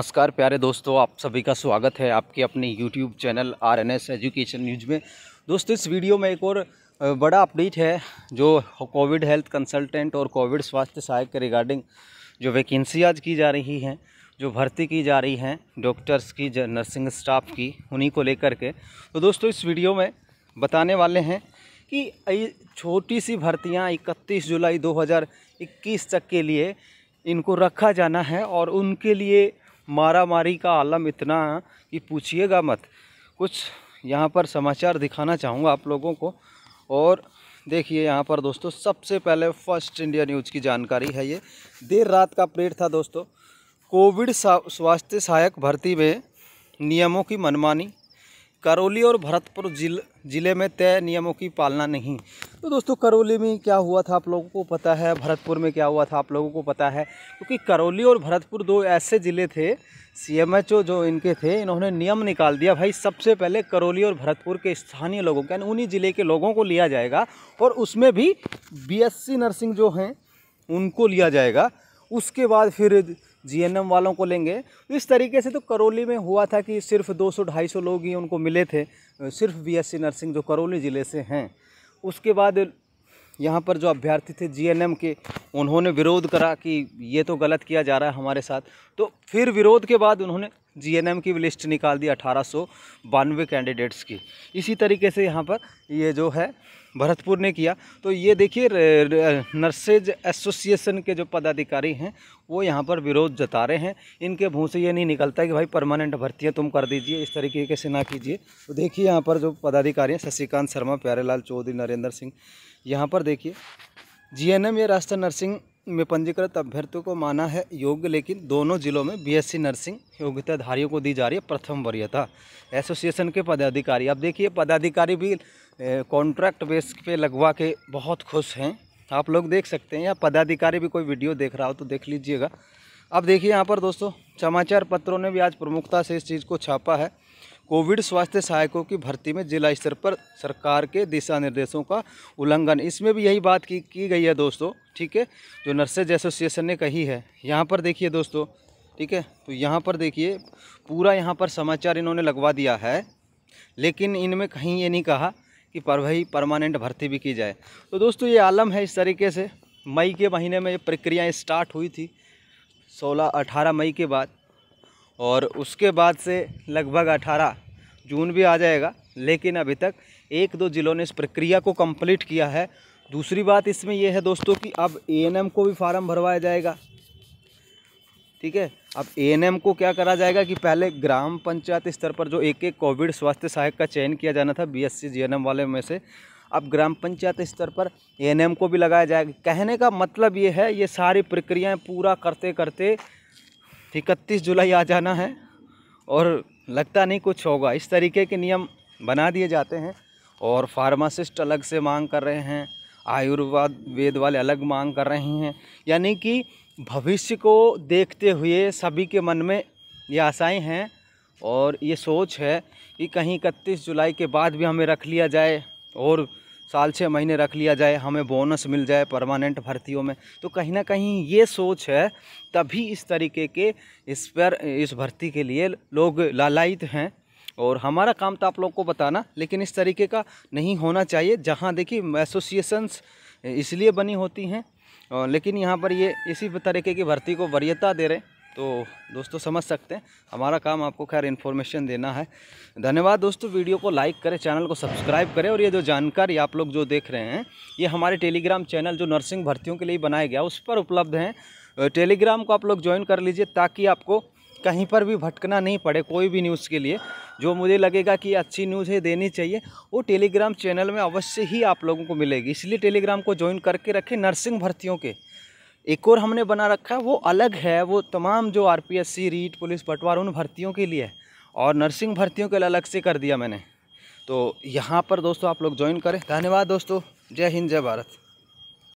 नमस्कार प्यारे दोस्तों आप सभी का स्वागत है आपके अपने YouTube channel R N S education news में दोस्तों इस वीडियो में एक और बड़ा अपडेट है जो कोविड हेल्थ कंसल्टेंट और कोविड स्वास्थ्य सहायक के रिगार्डिंग जो वैकेंसी आज की जा रही हैं जो भर्ती की जा रही हैं डॉक्टर्स की नर्सिंग स्टाफ की उन्हीं को लेकर के तो दोस्तों इस वीडियो में बताने वाले हैं कि छोटी सी भर्तियाँ इकतीस जुलाई दो तक के लिए इनको रखा जाना है और उनके लिए मारा मारी का आलम इतना कि पूछिएगा मत कुछ यहाँ पर समाचार दिखाना चाहूँगा आप लोगों को और देखिए यहाँ पर दोस्तों सबसे पहले फर्स्ट इंडिया न्यूज़ की जानकारी है ये देर रात का अपडेट था दोस्तों कोविड स्वास्थ्य सहायक भर्ती में नियमों की मनमानी करौली और भरतपुर जिल ज़िले में तय नियमों की पालना नहीं तो दोस्तों करौली में क्या हुआ था आप लोगों को पता है भरतपुर में क्या हुआ था आप लोगों को पता है क्योंकि करौली और भरतपुर दो ऐसे ज़िले थे सीएमएचओ जो इनके थे इन्होंने नियम निकाल दिया भाई सबसे पहले करौली और भरतपुर के स्थानीय लोगों के उन्हीं ज़िले के लोगों को लिया जाएगा और उसमें भी सी नर्सिंग जो हैं उनको लिया जाएगा उसके बाद फिर जीएनएम वालों को लेंगे तो इस तरीके से तो करौली में हुआ था कि सिर्फ 200-250 लोग ही उनको मिले थे सिर्फ बीएससी नर्सिंग जो करौली ज़िले से हैं उसके बाद यहाँ पर जो अभ्यर्थी थे जीएनएम के उन्होंने विरोध करा कि ये तो गलत किया जा रहा है हमारे साथ तो फिर विरोध के बाद उन्होंने जीएनएम की लिस्ट निकाल दी अठारह सौ बानवे कैंडिडेट्स की इसी तरीके से यहाँ पर ये जो है भरतपुर ने किया तो ये देखिए नर्सेज एसोसिएशन के जो पदाधिकारी हैं वो यहाँ पर विरोध जता रहे हैं इनके मुँह से ये नहीं निकलता कि भाई परमानेंट भर्तियाँ तुम कर दीजिए इस तरीके से ना कीजिए तो देखिए यहाँ पर जो पदाधिकारी हैं शशिकांत शर्मा प्यारेलाल चौधरी नरेंद्र सिंह यहाँ पर देखिए जीएनएम या राष्ट्रीय नर्सिंग में पंजीकृत अभ्यर्थियों को माना है योग्य लेकिन दोनों जिलों में बीएससी नर्सिंग योग्यताधारियों को दी जा रही है प्रथम वरीयता एसोसिएशन के पदाधिकारी अब देखिए पदाधिकारी भी कॉन्ट्रैक्ट बेस पे लगवा के बहुत खुश हैं आप लोग देख सकते हैं या पदाधिकारी भी कोई वीडियो देख रहा हो तो देख लीजिएगा अब देखिए यहाँ पर दोस्तों समाचार पत्रों ने भी आज प्रमुखता से इस चीज़ को छापा है कोविड स्वास्थ्य सहायकों की भर्ती में जिला स्तर पर सरकार के दिशा निर्देशों का उल्लंघन इसमें भी यही बात की की गई है दोस्तों ठीक है जो नर्सेज एसोसिएशन ने कही है यहाँ पर देखिए दोस्तों ठीक है तो यहाँ पर देखिए पूरा यहाँ पर समाचार इन्होंने लगवा दिया है लेकिन इनमें कहीं ये नहीं कहा कि पर भाई परमानेंट भर्ती भी की जाए तो दोस्तों ये आलम है इस तरीके से मई के महीने में ये प्रक्रियाएँ स्टार्ट हुई थी सोलह अठारह मई के बाद और उसके बाद से लगभग 18 जून भी आ जाएगा लेकिन अभी तक एक दो ज़िलों ने इस प्रक्रिया को कंप्लीट किया है दूसरी बात इसमें यह है दोस्तों कि अब ए को भी फार्म भरवाया जाएगा ठीक है अब ए को क्या करा जाएगा कि पहले ग्राम पंचायत स्तर पर जो एक एक कोविड स्वास्थ्य सहायक का चयन किया जाना था बीएससी जीएनएम वाले में से अब ग्राम पंचायत स्तर पर ए को भी लगाया जाएगा कहने का मतलब ये है ये सारी प्रक्रियाएं पूरा करते करते इकतीस जुलाई आ जाना है और लगता नहीं कुछ होगा इस तरीके के नियम बना दिए जाते हैं और फार्मासिस्ट अलग से मांग कर रहे हैं आयुर्वाद वेद वाले अलग मांग कर रहे हैं यानी कि भविष्य को देखते हुए सभी के मन में ये आशाएँ हैं और ये सोच है कि कहीं इकतीस जुलाई के बाद भी हमें रख लिया जाए और साल छः महीने रख लिया जाए हमें बोनस मिल जाए परमानेंट भर्तियों में तो कहीं ना कहीं ये सोच है तभी इस तरीके के इस पर इस भर्ती के लिए लोग लालयित हैं और हमारा काम तो आप लोग को बताना लेकिन इस तरीके का नहीं होना चाहिए जहाँ देखिए एसोसिएशंस इसलिए बनी होती हैं लेकिन यहाँ पर ये इसी तरीके की भर्ती को वरीयता दे रहे हैं तो दोस्तों समझ सकते हैं हमारा काम आपको खैर इन्फॉर्मेशन देना है धन्यवाद दोस्तों वीडियो को लाइक करें चैनल को सब्सक्राइब करें और ये जो जानकारी आप लोग जो देख रहे हैं ये हमारे टेलीग्राम चैनल जो नर्सिंग भर्तियों के लिए बनाया गया उस पर उपलब्ध हैं टेलीग्राम को आप लोग ज्वाइन कर लीजिए ताकि आपको कहीं पर भी भटकना नहीं पड़े कोई भी न्यूज़ के लिए जो मुझे लगेगा कि अच्छी न्यूज़ है देनी चाहिए वो टेलीग्राम चैनल में अवश्य ही आप लोगों को मिलेगी इसलिए टेलीग्राम को ज्वाइन करके रखें नर्सिंग भर्तियों के एक और हमने बना रखा है वो अलग है वो तमाम जो R P S C REET police पटवार उन भर्तियों के लिए और नर्सिंग भर्तियों के लिए अलग से कर दिया मैंने तो यहाँ पर दोस्तों आप लोग ज्वाइन करें धन्यवाद दोस्तों जय हिंद जय भारत